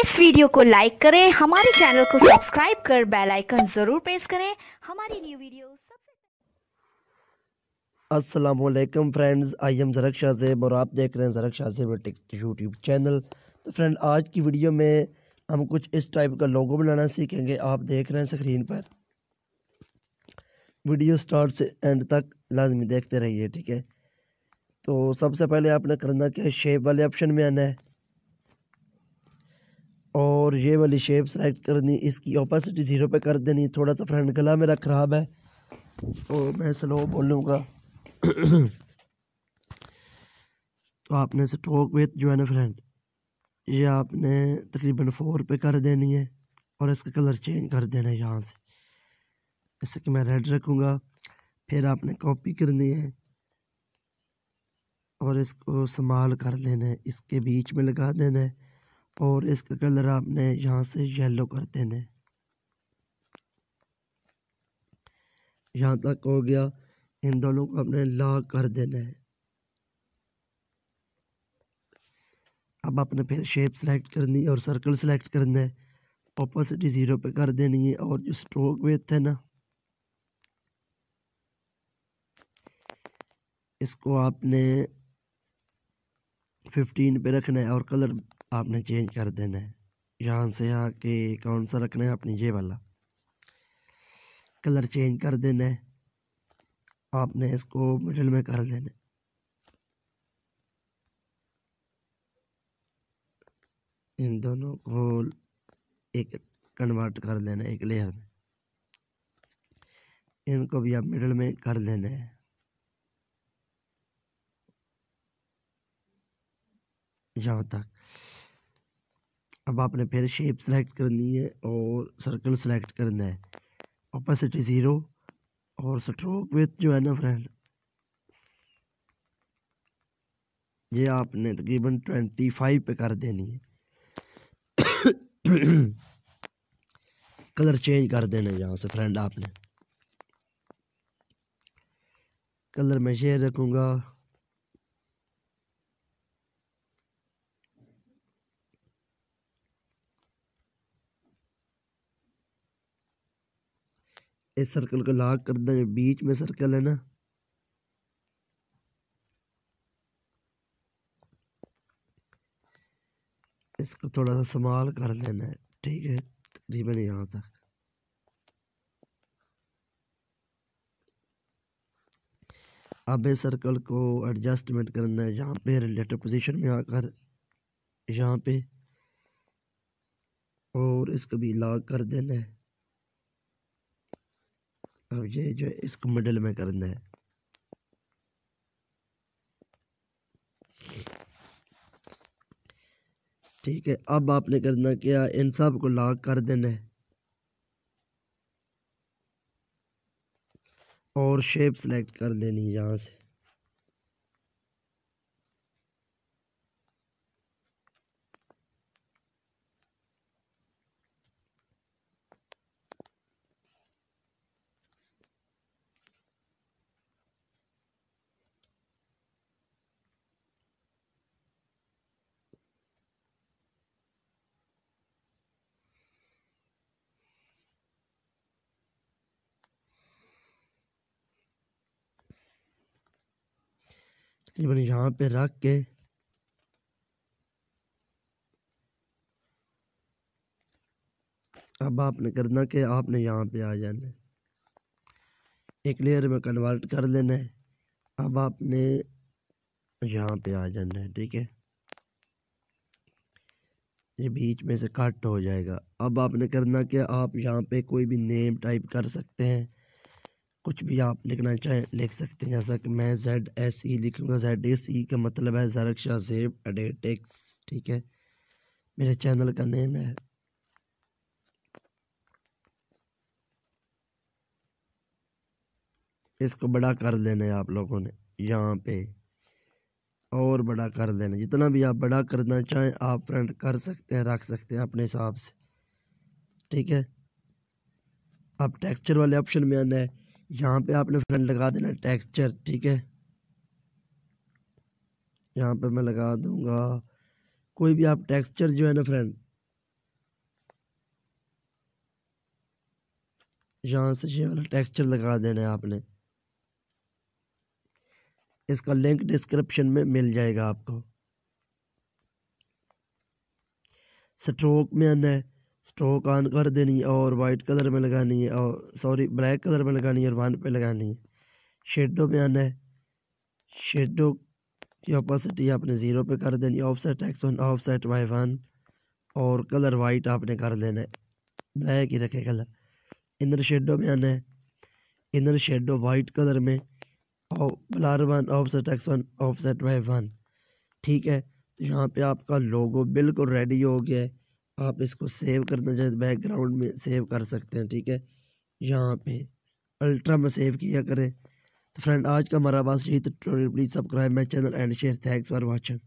इस वीडियो को लाइक करें हमारे चैनल को सब्सक्राइब कर बेल आइकन ज़रूर प्रेस करें हमारी न्यू वीडियो असलम friends I am Zarak Shah Zeb और आप देख रहे हैं Zarak Shah Zeb text YouTube channel तो फ्रेंड आज की वीडियो में हम कुछ इस टाइप का लोगो बनाना सीखेंगे आप देख रहे हैं स्क्रीन पर वीडियो स्टार्ट से एंड तक लाजमी देखते रहिए ठीक है तो सबसे पहले आपने करना क्या शेप वाले ऑप्शन में आना है और ये वाली शेप सेलेक्ट करनी इसकी ओपेसिटी ज़ीरो पे कर देनी थोड़ा सा फ्रंट गला मेरा ख़राब है और मैं स्लो बोलूँगा तो आपने स्ट्रोक विथ जो है ना फ्रेंड ये आपने तकरीबन फोर पे कर देनी है और इसका कलर चेंज कर देना है यहाँ से जैसे कि मैं रेड रखूँगा फिर आपने कॉपी करनी है और इसको संभाल कर लेना है इसके बीच में लगा देना है और इसका कलर आपने यहाँ से येलो कर देना है यहाँ तक हो गया इन दोनों को आपने लॉक कर देना है अब आपने फिर शेप सेलेक्ट करनी है और सर्कल सेलेक्ट करना है ऑपोसिटी ज़ीरो पे कर देनी है और जो स्ट्रोक वेथ है ना इसको आपने फिफ्टीन पे रखना है और कलर आपने चेंज कर देना है यहाँ से आके कौन सा रखना है अपनी ये वाला कलर चेंज कर देना है आपने इसको मिडिल में कर देना है इन दोनों को एक कन्वर्ट कर लेना एक लेयर में इनको भी आप मिडल में कर लेना है यहाँ तक अब आपने फिर शेप सेलेक्ट करनी है और सर्कल सेलेक्ट करना है ओपेसिटी ज़ीरो और स्ट्रोक विथ जो है ना फ्रेंड ये आपने तकरीबन ट्वेंटी फाइव पर कर देनी है कलर चेंज कर देना है यहाँ से फ्रेंड आपने कलर मैं शेयर रखूँगा इस सर्कल को लॉक कर देंगे बीच में सर्कल है ना इसको थोड़ा सा संभाल कर लेना है ठीक है तकरीबन यहाँ तक अब इस सर्कल को एडजस्टमेंट करना है यहाँ पे रिलेटिव पोजीशन में आकर यहाँ पे और इसको भी लॉक कर देना है अब ये जो इसको मिडल में करना है ठीक है अब आपने करना क्या इन सब को लॉक कर देना है और शेप सेलेक्ट कर लेनी यहाँ से तकरीबन यहाँ पे रख के अब आपने करना कि आपने यहाँ पे आ जाना है एक लेयर में कन्वर्ट कर लेना है अब आपने यहाँ पे आ जाना है ठीक है ये बीच में से कट हो जाएगा अब आपने करना कि आप यहाँ पे कोई भी नेम टाइप कर सकते हैं कुछ भी आप लिखना चाहें लिख सकते हैं जैसा कि मैं जेड एस ई e लिखूँगा जेड एस ई e का मतलब है जरक्षा जेब एडेटेक्स ठीक है मेरे चैनल का नेम है इसको बड़ा कर देना है आप लोगों ने यहाँ पे और बड़ा कर देना जितना भी आप बड़ा करना चाहें आप फ्रेंड कर सकते हैं रख सकते हैं अपने हिसाब से ठीक है आप टेक्सचर वाले ऑप्शन में आना है यहाँ पे आपने फ्रेंड लगा देना टेक्सचर ठीक है यहाँ पे मैं लगा दूंगा कोई भी आप टेक्सचर जो है ना फ्रेंड यहाँ से ये वाला टेक्सचर लगा देना है आपने इसका लिंक डिस्क्रिप्शन में मिल जाएगा आपको स्ट्रोक में आना है स्ट्रोक ऑन कर देनी है और वाइट कलर में लगानी है और सॉरी ब्लैक कलर में लगानी है और वन पे लगानी है शेडो में आना है शेडो की अपोसिटी आपने ज़ीरो पे कर देनी है offset X one offset Y one और कलर वाइट आपने कर देना है ब्लैक ही रखे कलर इनर शेडो में आना है इनर शेडो वाइट कलर में और one offset X one offset Y one ठीक है तो यहाँ पर आपका लोगो बिल्कुल रेडी हो गया है आप इसको सेव करना चाहें बैकग्राउंड में सेव कर सकते हैं ठीक है यहाँ पे अल्ट्रा में सेव किया करें तो फ्रेंड आज का हमारा बस यही तो please subscribe my channel and share thanks for watching